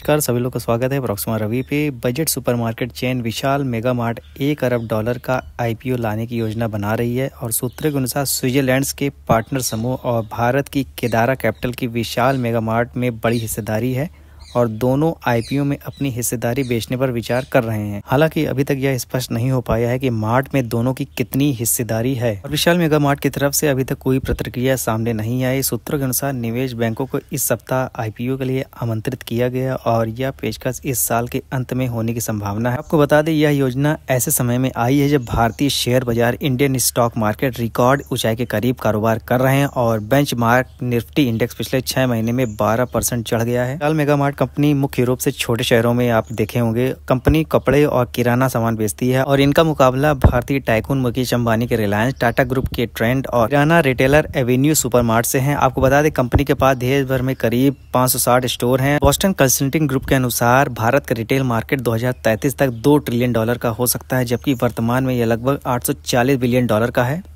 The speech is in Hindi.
नमस्कार सभी लोग का स्वागत है प्रॉक्सिमा रवि पे budget supermarket chain Vishal mega mart एक अरब डॉलर का आईपीओ लाने की योजना बना रही है और सूत्र के अनुसार स्विट्जरलैंड के पार्टनर समूह और भारत की केदारा कैपिटल की विशाल मेगा मार्ट में बड़ी हिस्सेदारी है और दोनों आई में अपनी हिस्सेदारी बेचने पर विचार कर रहे हैं हालांकि अभी तक यह स्पष्ट नहीं हो पाया है कि मार्ट में दोनों की कितनी हिस्सेदारी है और विशाल मेगा मार्ट की तरफ से अभी तक कोई प्रतिक्रिया सामने नहीं आई सूत्रों के अनुसार निवेश बैंकों को इस सप्ताह आई के लिए आमंत्रित किया गया और यह पेशकश इस साल के अंत में होने की संभावना है आपको बता दें यह योजना ऐसे समय में आई है जब भारतीय शेयर बाजार इंडियन स्टॉक मार्केट रिकॉर्ड ऊंचाई के करीब कारोबार कर रहे हैं और बेंच निफ्टी इंडेक्स पिछले छह महीने में बारह परसेंट चढ़ गया है काल मेगा मार्ट कंपनी मुख्य रूप से छोटे शहरों में आप देखे होंगे कंपनी कपड़े और किराना सामान बेचती है और इनका मुकाबला भारतीय टाइकून मुकेश अंबानी के रिलायंस टाटा ग्रुप के ट्रेंड और किराना रिटेलर एवेन्यू सुपरमार्ट से हैं आपको बता दें कंपनी के पास देश भर में करीब 560 स्टोर हैं बॉस्टन कंसल्टिंग ग्रुप के अनुसार भारत का रिटेल मार्केट तैतीस तक दो ट्रिलियन डॉलर का हो सकता है जबकि वर्तमान में यह लगभग चालीस बिलियन डॉलर का है